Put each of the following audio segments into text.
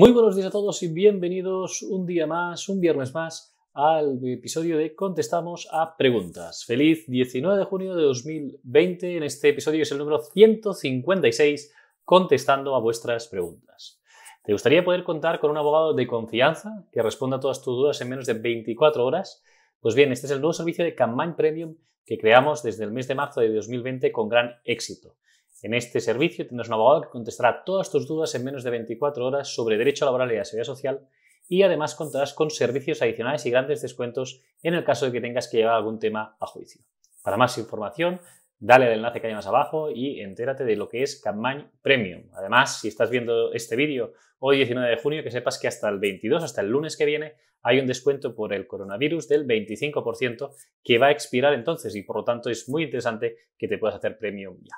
Muy buenos días a todos y bienvenidos un día más, un viernes más, al episodio de Contestamos a Preguntas. Feliz 19 de junio de 2020. En este episodio es el número 156, contestando a vuestras preguntas. ¿Te gustaría poder contar con un abogado de confianza que responda a todas tus dudas en menos de 24 horas? Pues bien, este es el nuevo servicio de Campaign Premium que creamos desde el mes de marzo de 2020 con gran éxito. En este servicio tendrás un abogado que contestará todas tus dudas en menos de 24 horas sobre derecho laboral y la seguridad social y además contarás con servicios adicionales y grandes descuentos en el caso de que tengas que llevar algún tema a juicio. Para más información, dale al enlace que hay más abajo y entérate de lo que es campaña Premium. Además, si estás viendo este vídeo hoy 19 de junio, que sepas que hasta el 22, hasta el lunes que viene, hay un descuento por el coronavirus del 25% que va a expirar entonces y por lo tanto es muy interesante que te puedas hacer premium ya.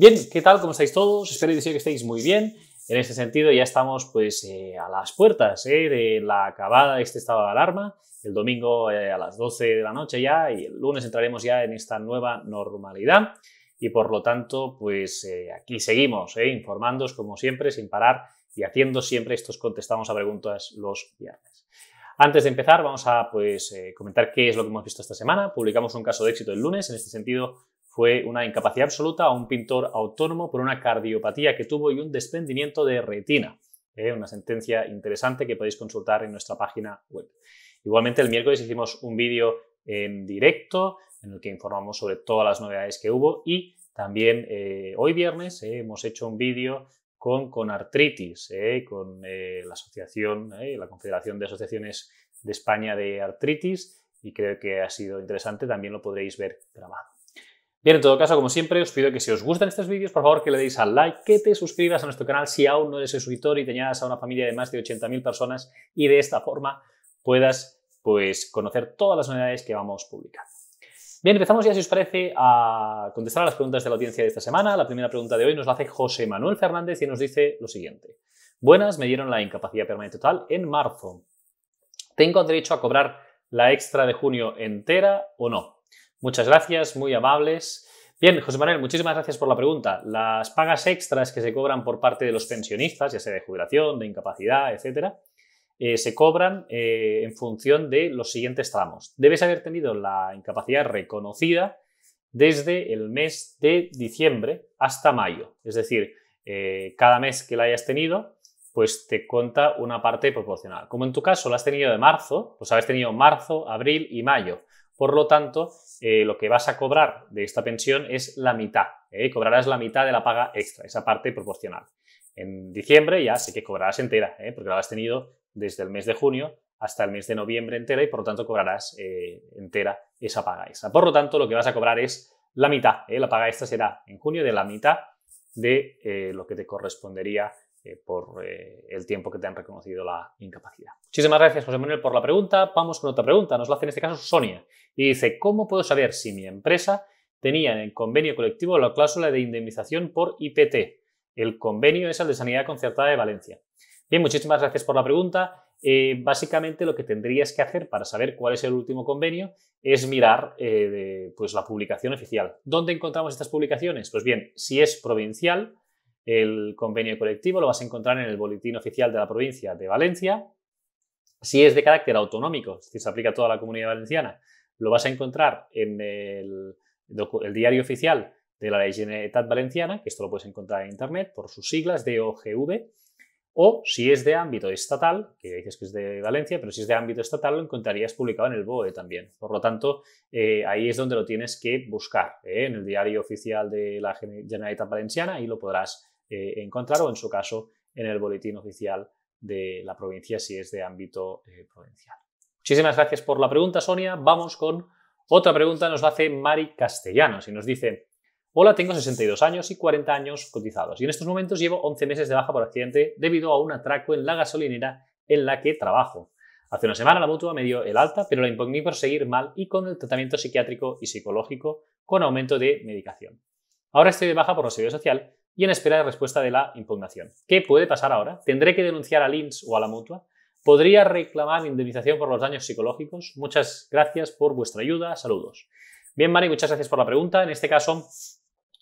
Bien, ¿qué tal? ¿Cómo estáis todos? Espero y que estéis muy bien. En este sentido, ya estamos pues eh, a las puertas eh, de la acabada de este estado de alarma. El domingo eh, a las 12 de la noche ya y el lunes entraremos ya en esta nueva normalidad. Y por lo tanto, pues aquí seguimos informándoos como siempre, sin parar y haciendo siempre estos contestamos a preguntas los viernes. Antes de empezar, vamos a pues, comentar qué es lo que hemos visto esta semana. Publicamos un caso de éxito el lunes. En este sentido, fue una incapacidad absoluta a un pintor autónomo por una cardiopatía que tuvo y un desprendimiento de retina. ¿eh? una sentencia interesante que podéis consultar en nuestra página web. Igualmente, el miércoles hicimos un vídeo en directo en el que informamos sobre todas las novedades que hubo y también eh, hoy viernes ¿eh? hemos hecho un vídeo con, con artritis, con la asociación, la Confederación de Asociaciones de España de Artritis y creo que ha sido interesante, también lo podréis ver grabado. Bien, en todo caso, como siempre, os pido que si os gustan estos vídeos, por favor que le deis al like, que te suscribas a nuestro canal si aún no eres suscriptor y te añadas a una familia de más de 80.000 personas y de esta forma puedas pues, conocer todas las novedades que vamos publicando. Bien, empezamos ya, si os parece, a contestar a las preguntas de la audiencia de esta semana. La primera pregunta de hoy nos la hace José Manuel Fernández y nos dice lo siguiente. Buenas, me dieron la incapacidad permanente total en marzo. ¿Tengo derecho a cobrar la extra de junio entera o no? Muchas gracias, muy amables. Bien, José Manuel, muchísimas gracias por la pregunta. Las pagas extras que se cobran por parte de los pensionistas, ya sea de jubilación, de incapacidad, etcétera, eh, se cobran eh, en función de los siguientes tramos. Debes haber tenido la incapacidad reconocida desde el mes de diciembre hasta mayo. Es decir, eh, cada mes que la hayas tenido, pues te cuenta una parte proporcional. Como en tu caso la has tenido de marzo, pues habéis tenido marzo, abril y mayo. Por lo tanto, eh, lo que vas a cobrar de esta pensión es la mitad. ¿eh? Cobrarás la mitad de la paga extra, esa parte proporcional. En diciembre ya sé que cobrarás entera, ¿eh? porque la has tenido desde el mes de junio hasta el mes de noviembre entera y por lo tanto cobrarás entera esa paga Por lo tanto, lo que vas a cobrar es la mitad. La paga extra será en junio de la mitad de lo que te correspondería eh, por eh, el tiempo que te han reconocido la incapacidad. Muchísimas gracias, José Manuel, por la pregunta. Vamos con otra pregunta. Nos la hace en este caso Sonia. Y dice, ¿cómo puedo saber si mi empresa tenía en el convenio colectivo la cláusula de indemnización por IPT? El convenio es el de Sanidad Concertada de Valencia. Bien, muchísimas gracias por la pregunta. Eh, básicamente lo que tendrías que hacer para saber cuál es el último convenio es mirar pues, la publicación oficial. ¿Dónde encontramos estas publicaciones? Pues bien, si es provincial, el convenio colectivo, lo vas a encontrar en el Boletín Oficial de la Provincia de Valencia. Si es de carácter autonómico, si se aplica a toda la comunidad valenciana, lo vas a encontrar en el, diario oficial de la Generalitat Valenciana, que esto lo puedes encontrar en Internet por sus siglas DOGV, o si es de ámbito estatal, que dices que es de Valencia, pero si es de ámbito estatal lo encontrarías publicado en el BOE también. Por lo tanto, eh, ahí es donde lo tienes que buscar, eh, en el diario oficial de la Generalitat Valenciana, y lo podrás eh, encontrar o en su caso en el boletín oficial de la provincia si es de ámbito eh, provincial. Muchísimas gracias por la pregunta, Sonia. Vamos con otra pregunta, nos hace Mari Castellanos y nos dice, hola, tengo 62 años y 40 años cotizados y en estos momentos llevo 11 meses de baja por accidente debido a un atraco en la gasolinera en la que trabajo. Hace una semana la mutua me dio el alta, pero la impugné por seguir mal y con el tratamiento psiquiátrico y psicológico con aumento de medicación. Ahora estoy de baja por la seguridad social y en espera de respuesta de la impugnación. ¿Qué puede pasar ahora? ¿Tendré que denunciar al INS o a la mutua? ¿Podría reclamar indemnización por los daños psicológicos? Muchas gracias por vuestra ayuda. Saludos. Bien, Mari, muchas gracias por la pregunta. En este caso,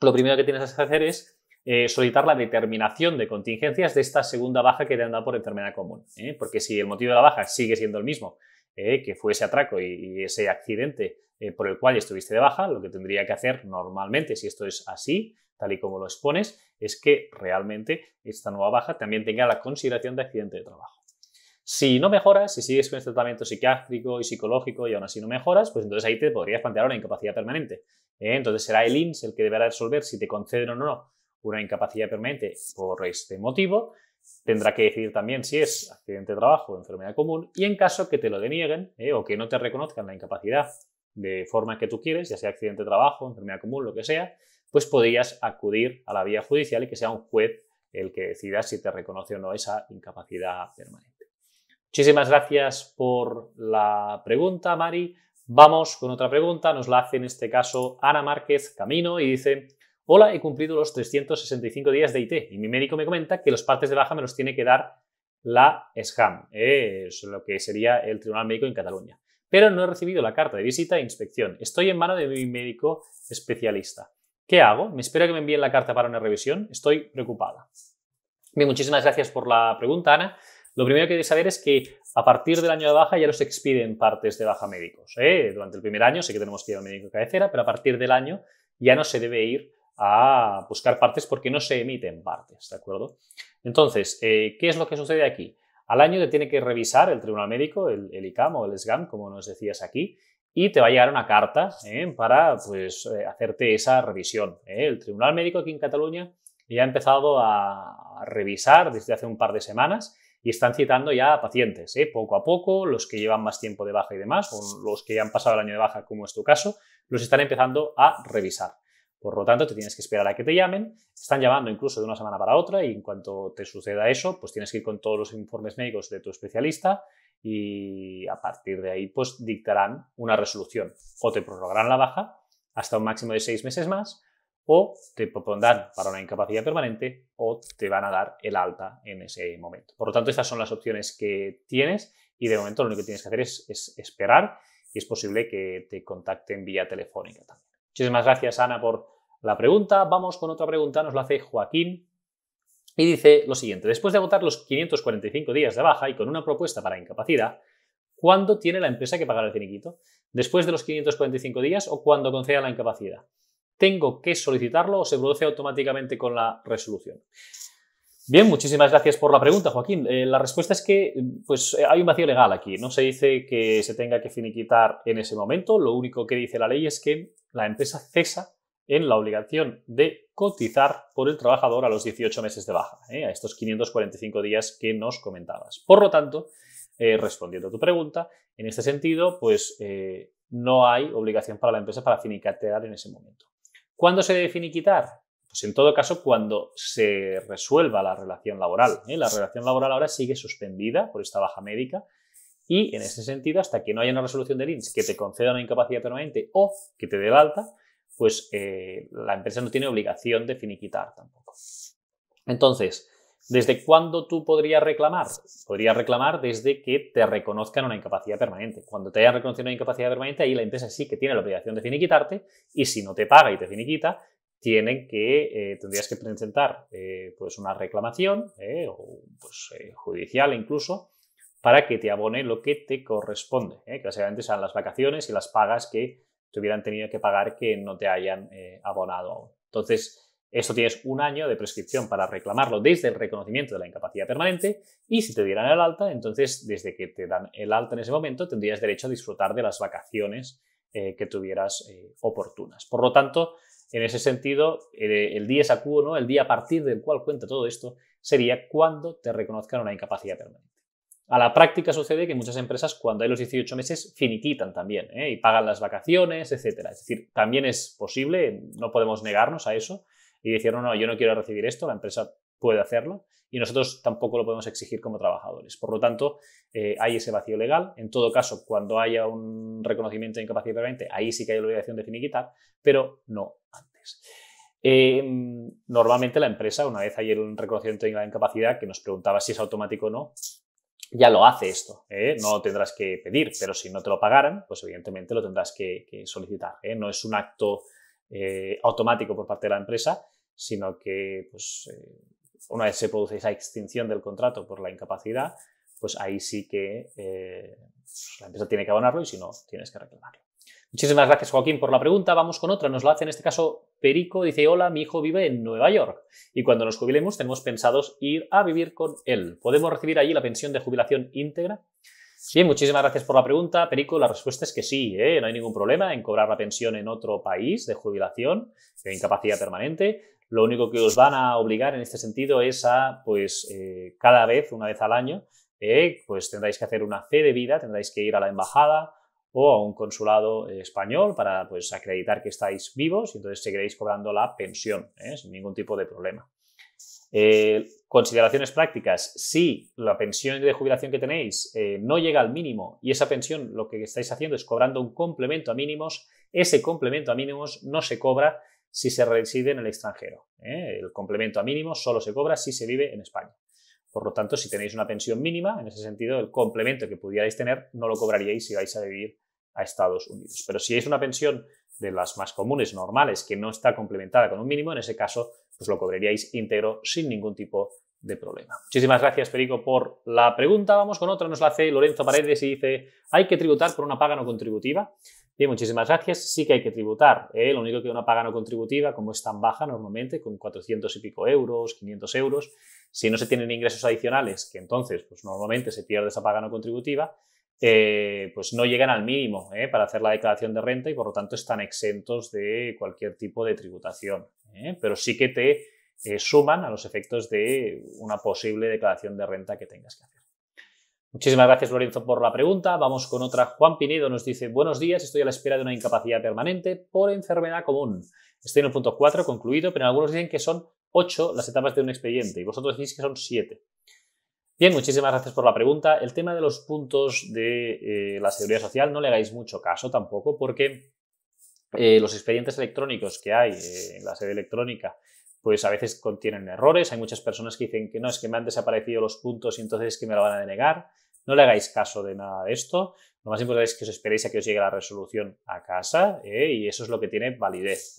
lo primero que tienes que hacer es eh, solicitar la determinación de contingencias de esta segunda baja que te han dado por enfermedad común. ¿eh? Porque si el motivo de la baja sigue siendo el mismo, eh, que fue ese atraco y, ese accidente eh, por el cual estuviste de baja, lo que tendría que hacer normalmente, si esto es así, tal y como lo expones, es que realmente esta nueva baja también tenga la consideración de accidente de trabajo. Si no mejoras, si sigues con este tratamiento psiquiátrico y psicológico y aún así no mejoras, pues entonces ahí te podrías plantear una incapacidad permanente. ¿eh? Entonces será el INS el que deberá resolver si te conceden o no una incapacidad permanente por este motivo tendrá que decidir también si es accidente de trabajo o enfermedad común y en caso que te lo denieguen eh, o que no te reconozcan la incapacidad de forma que tú quieres, ya sea accidente de trabajo, enfermedad común, lo que sea, pues podrías acudir a la vía judicial y que sea un juez el que decida si te reconoce o no esa incapacidad permanente. Muchísimas gracias por la pregunta, Mari. Vamos con otra pregunta. Nos la hace en este caso Ana Márquez Camino y dice, Hola, he cumplido los 365 días de IT y mi médico me comenta que los partes de baja me los tiene que dar la SCAM. es lo que sería el Tribunal Médico en Cataluña. Pero no he recibido la carta de visita e inspección. Estoy en mano de mi médico especialista. ¿Qué hago? ¿Me espero que me envíen la carta para una revisión? Estoy preocupada. Bien, muchísimas gracias por la pregunta, Ana. Lo primero que hay saber es que a partir del año de baja ya los expiden partes de baja médicos. ¿eh? Durante el primer año sé que tenemos que ir al médico de cabecera, pero a partir del año ya no se debe ir a buscar partes porque no se emiten partes, ¿de acuerdo? Entonces, eh, ¿qué es lo que sucede aquí? Al año te tiene que revisar el Tribunal Médico, el, ICAM o el SGAM, como nos decías aquí, y te va a llegar una carta ¿eh? para pues, eh, hacerte esa revisión. El Tribunal Médico aquí en Cataluña ya ha empezado a revisar desde hace un par de semanas y están citando ya a pacientes, poco a poco, los que llevan más tiempo de baja y demás, o los que ya han pasado el año de baja, como es tu caso, los están empezando a revisar. Por lo tanto, te tienes que esperar a que te llamen. están llamando incluso de una semana para otra y en cuanto te suceda eso, pues tienes que ir con todos los informes médicos de tu especialista y a partir de ahí, pues dictarán una resolución. O te prorrogarán la baja hasta un máximo de seis meses más, o te propondrán para una incapacidad permanente o te van a dar el alta en ese momento. Por lo tanto, estas son las opciones que tienes y de momento lo único que tienes que hacer es, es esperar y es posible que te contacten vía telefónica también. Muchísimas gracias, Ana, por la pregunta. Vamos con otra pregunta, nos la hace Joaquín. Y dice lo siguiente, después de agotar los 545 días de baja y con una propuesta para incapacidad, ¿cuándo tiene la empresa que pagar el finiquito? ¿Después de los 545 días o cuando conceda la incapacidad? ¿Tengo que solicitarlo o se produce automáticamente con la resolución? Bien, muchísimas gracias por la pregunta, Joaquín. Eh, la respuesta es que pues, eh, hay un vacío legal aquí. No se dice que se tenga que finiquitar en ese momento. Lo único que dice la ley es que la empresa cesa en la obligación de cotizar por el trabajador a los 18 meses de baja, ¿eh? a estos 545 días que nos comentabas. Por lo tanto, eh, respondiendo a tu pregunta, en este sentido, pues eh, no hay obligación para la empresa para finiquitar en ese momento. ¿Cuándo se debe finiquitar? Pues en todo caso, cuando se resuelva la relación laboral. La relación laboral ahora sigue suspendida por esta baja médica y en ese sentido, hasta que no haya una resolución de Lynch que te conceda una incapacidad permanente o que te dé alta, pues eh, la empresa no tiene obligación de finiquitar tampoco. Entonces, ¿desde cuándo tú podrías reclamar? Podrías reclamar desde que te reconozcan una incapacidad permanente. Cuando te hayan reconocido una incapacidad permanente, ahí la empresa sí que tiene la obligación de finiquitarte y si no te paga y te finiquita, tienen que, eh, tendrías que presentar eh, pues una reclamación o pues, judicial incluso para que te abone lo que te corresponde, ¿eh? que básicamente sean las vacaciones y las pagas que te hubieran tenido que pagar que no te hayan eh, abonado. Entonces, esto tienes un año de prescripción para reclamarlo desde el reconocimiento de la incapacidad permanente y si te dieran el alta, entonces desde que te dan el alta en ese momento tendrías derecho a disfrutar de las vacaciones eh, que tuvieras oportunas. Por lo tanto, en ese sentido, el día sacudo, ¿no? el día a partir del cual cuenta todo esto, sería cuando te reconozcan una incapacidad permanente. A la práctica sucede que muchas empresas cuando hay los 18 meses finiquitan también ¿eh? y pagan las vacaciones, etc. Es decir, también es posible, no podemos negarnos a eso y decir, no, no, yo no quiero recibir esto, la empresa puede hacerlo y nosotros tampoco lo podemos exigir como trabajadores. Por lo tanto, eh, hay ese vacío legal. En todo caso, cuando haya un reconocimiento de incapacidad permanente, ahí sí que hay la obligación de finiquitar, pero no antes. Em, normalmente la empresa, una vez hay un reconocimiento de incapacidad que nos preguntaba si es automático o no, ya lo hace esto, eh, no lo tendrás que pedir, pero si no te lo pagaran, pues evidentemente lo tendrás que, solicitar. Eh. No es un acto eh, automático por parte de la empresa, sino que pues, una vez se produce esa extinción del contrato por la incapacidad, pues ahí sí que pues la empresa tiene que abonarlo y si no, tienes que reclamarlo. Muchísimas gracias, Joaquín, por la pregunta. Vamos con otra. Nos la hace en este caso Perico. Dice: Hola, mi hijo vive en Nueva York y cuando nos jubilemos tenemos pensados ir a vivir con él. ¿Podemos recibir allí la pensión de jubilación íntegra? Bien, muchísimas gracias por la pregunta, Perico. La respuesta es que sí, ¿eh? no hay ningún problema en cobrar la pensión en otro país de jubilación, de incapacidad permanente. Lo único que os van a obligar en este sentido es a, pues, eh, cada vez, una vez al año, eh, pues tendréis que hacer una fe de vida, tendréis que ir a la embajada, o a un consulado eh, español para pues, acreditar que estáis vivos y entonces seguiréis cobrando la pensión ¿eh? sin ningún tipo de problema. Eh, consideraciones prácticas. Si la pensión de jubilación que tenéis no llega al mínimo y esa pensión lo que estáis haciendo es cobrando un complemento a mínimos, ese complemento a mínimos no se cobra si se reside en el extranjero. El complemento a mínimos solo se cobra si se vive en España. Por lo tanto, si tenéis una pensión mínima, en ese sentido, el complemento que pudierais tener no lo cobraríais si vais a vivir a Estados Unidos. Pero si es una pensión de las más comunes, normales, que no está complementada con un mínimo, en ese caso, pues lo cobraríais íntegro sin ningún tipo de problema. Muchísimas gracias, Perico, por la pregunta. Vamos con otra, nos la hace Lorenzo Paredes y dice, ¿hay que tributar por una paga no contributiva? Bien, muchísimas gracias. Sí que hay que tributar. ¿eh? Lo único que una paga no contributiva, como es tan baja normalmente, con 400 y pico euros, 500 euros, si no se tienen ingresos adicionales, que entonces pues, normalmente se pierde esa paga no contributiva, eh, pues no llegan al mínimo eh, para hacer la declaración de renta y por lo tanto están exentos de cualquier tipo de tributación. Eh. pero sí que te suman a los efectos de una posible declaración de renta que tengas que hacer. Muchísimas gracias Lorenzo por la pregunta. Vamos con otra. Juan Pinedo nos dice, buenos días, estoy a la espera de una incapacidad permanente por enfermedad común. Estoy en el punto 4 concluido, pero algunos dicen que son 8 las etapas de un expediente y vosotros decís que son siete. Bien, muchísimas gracias por la pregunta. El tema de los puntos de eh, la seguridad social no le hagáis mucho caso tampoco porque eh, los expedientes electrónicos que hay eh, en la sede electrónica pues a veces contienen errores. Hay muchas personas que dicen que no, es que me han desaparecido los puntos y entonces es que me lo van a denegar. No le hagáis caso de nada de esto. Lo más importante es que os esperéis a que os llegue la resolución a casa y eso es lo que tiene validez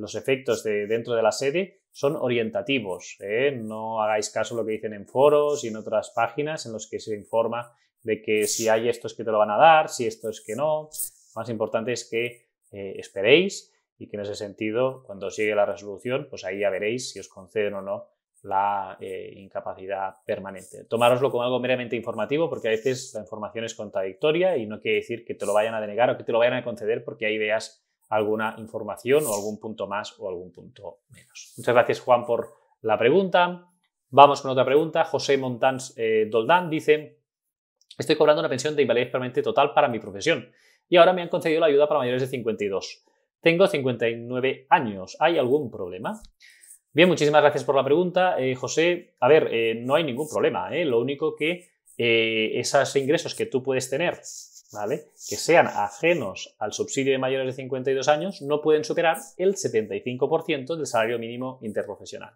los efectos de dentro de la sede son orientativos. ¿eh? No hagáis caso a lo que dicen en foros y en otras páginas en los que se informa de que si hay estos que te lo van a dar, si estos que no. Lo más importante es que eh, esperéis y que en ese sentido, cuando os llegue la resolución, pues ahí ya veréis si os conceden o no la eh, incapacidad permanente. Tomaroslo como algo meramente informativo porque a veces la información es contradictoria y no quiere decir que te lo vayan a denegar o que te lo vayan a conceder porque hay ideas alguna información o algún punto más o algún punto menos. Muchas gracias Juan por la pregunta. Vamos con otra pregunta. José Montans eh, Doldán dice, estoy cobrando una pensión de invalidez permanente total para mi profesión y ahora me han concedido la ayuda para mayores de 52. Tengo 59 años. ¿Hay algún problema? Bien, muchísimas gracias por la pregunta, eh, José. A ver, eh, no hay ningún problema. Lo único que esos ingresos que tú puedes tener que sean ajenos al subsidio de mayores de 52 años no pueden superar el 75% del salario mínimo interprofesional.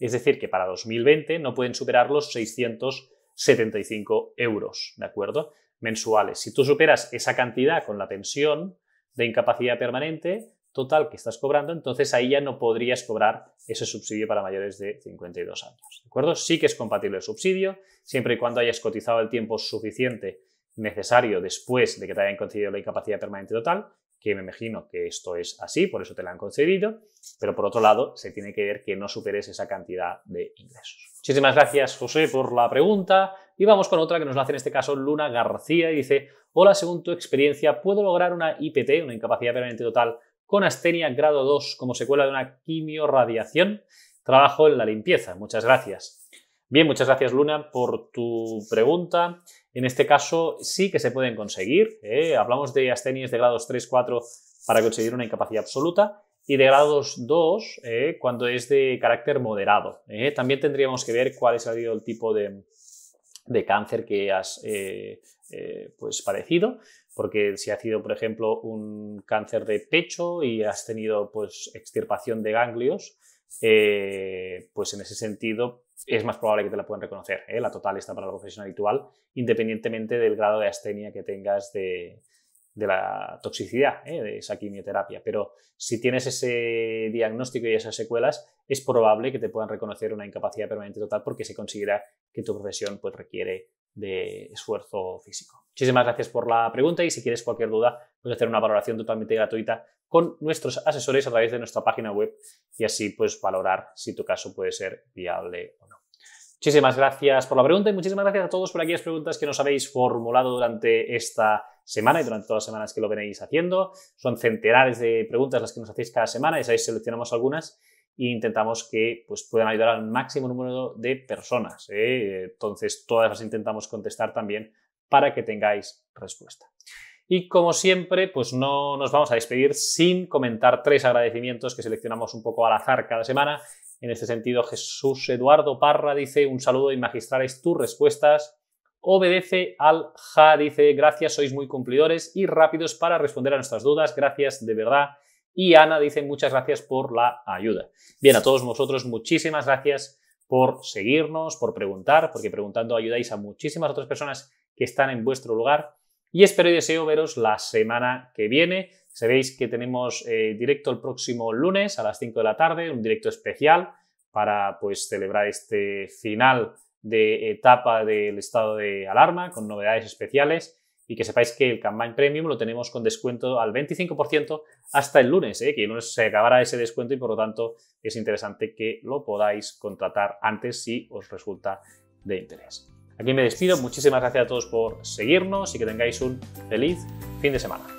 Es decir, que para 2020 no pueden superar los 675 euros, ¿de acuerdo? Mensuales. Si tú superas esa cantidad con la pensión de incapacidad permanente total que estás cobrando, entonces ahí ya no podrías cobrar ese subsidio para mayores de 52 años, ¿de acuerdo? Sí que es compatible el subsidio, siempre y cuando hayas cotizado el tiempo suficiente necesario después de que te hayan concedido la incapacidad permanente total, que me imagino que esto es así, por eso te la han concedido, pero por otro lado se tiene que ver que no superes esa cantidad de ingresos. Muchísimas gracias José por la pregunta y vamos con otra que nos la hace en este caso Luna García y dice, hola, según tu experiencia, ¿puedo lograr una IPT, una incapacidad permanente total, con astenia grado 2 como secuela de una quimiorradiación? Trabajo en la limpieza, muchas gracias. Bien, muchas gracias Luna por tu pregunta. En este caso sí que se pueden conseguir. ¿eh? Hablamos de astenias de grados 3, 4 para conseguir una incapacidad absoluta y de grados 2 ¿eh? cuando es de carácter moderado. ¿eh? También tendríamos que ver cuál ha el tipo de, cáncer que has pues padecido, porque si ha sido, por ejemplo, un cáncer de pecho y has tenido pues, extirpación de ganglios, pues en ese sentido es más probable que te la puedan reconocer. ¿eh? La total está para la profesión habitual, independientemente del grado de astenia que tengas de, la toxicidad ¿eh? de esa quimioterapia. Pero si tienes ese diagnóstico y esas secuelas, es probable que te puedan reconocer una incapacidad permanente total porque se considera que tu profesión pues, requiere de esfuerzo físico. Muchísimas gracias por la pregunta y si quieres cualquier duda, puedes hacer una valoración totalmente gratuita con nuestros asesores a través de nuestra página web y así pues valorar si tu caso puede ser viable o no. Muchísimas gracias por la pregunta y muchísimas gracias a todos por aquellas preguntas que nos habéis formulado durante esta semana y durante todas las semanas que lo venéis haciendo. Son centenares de preguntas las que nos hacéis cada semana, y sabéis, seleccionamos algunas e intentamos que pues, puedan ayudar al máximo número de personas. ¿eh? Entonces, todas las intentamos contestar también para que tengáis respuesta. Y como siempre, pues no nos vamos a despedir sin comentar tres agradecimientos que seleccionamos un poco al azar cada semana en este sentido, Jesús Eduardo Parra dice, un saludo y magistrales tus respuestas. Obedece al Ja, dice, gracias, sois muy cumplidores y rápidos para responder a nuestras dudas. Gracias de verdad. Y Ana dice, muchas gracias por la ayuda. Bien, a todos vosotros, muchísimas gracias por seguirnos, por preguntar, porque preguntando ayudáis a muchísimas otras personas que están en vuestro lugar. Y espero y deseo veros la semana que viene. Sabéis que tenemos eh, directo el próximo lunes a las 5 de la tarde, un directo especial para pues, celebrar este final de etapa del estado de alarma con novedades especiales y que sepáis que el Campaign Premium lo tenemos con descuento al 25% hasta el lunes, ¿eh? que el lunes se acabará ese descuento y por lo tanto es interesante que lo podáis contratar antes si os resulta de interés. Aquí me despido, muchísimas gracias a todos por seguirnos y que tengáis un feliz fin de semana.